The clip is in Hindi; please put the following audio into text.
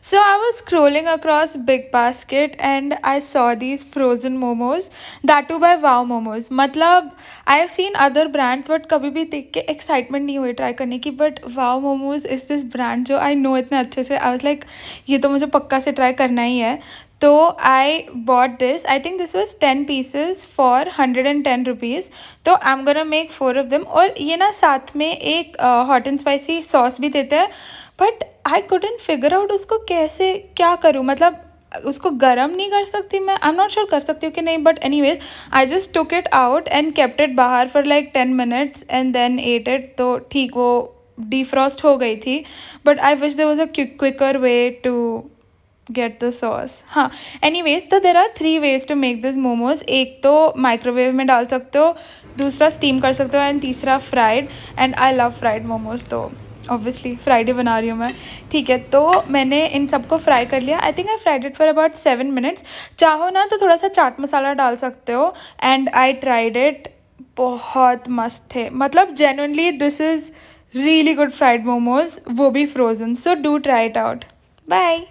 So I was scrolling across Big Basket and I saw these frozen momos that too by Wow Momos. मतलब I have seen other brands but कभी भी देख के excitement नहीं हुई try करने की but Wow Momos is this brand जो I know इतने अच्छे से I was like ये तो मुझे पक्का से try करना ही है तो I bought this I think this was ten pieces for hundred and ten rupees तो I am gonna make four of them और ये ना साथ में एक हॉट एंड स्पाइसी सॉस भी देते हैं but I couldn't figure out उसको कैसे क्या करूँ मतलब उसको गर्म नहीं कर सकती मैं आई एम नॉट श्योर कर सकती हूँ कि नहीं but anyways I just took it out and kept it बाहर for like ten minutes and then ate it तो ठीक वो डिफ्रॉस्ट हो गई थी but I wish they was a quicker way to get the sauce हाँ एनी वेज तो there are three ways to make this momos एक तो माइक्रोवेव में डाल सकते हो दूसरा स्टीम कर सकते हो एंड तीसरा fried and I love fried momos तो ऑब्वियसली फ्राइडे बना रही हूँ मैं ठीक है तो मैंने इन सबको फ्राई कर लिया I think I fried it for about seven minutes चाहो ना तो थोड़ा सा चाट मसाला डाल सकते हो एंड आई ट्राइड इट बहुत मस्त थे मतलब genuinely this is really good fried momos वो भी frozen so do try it out bye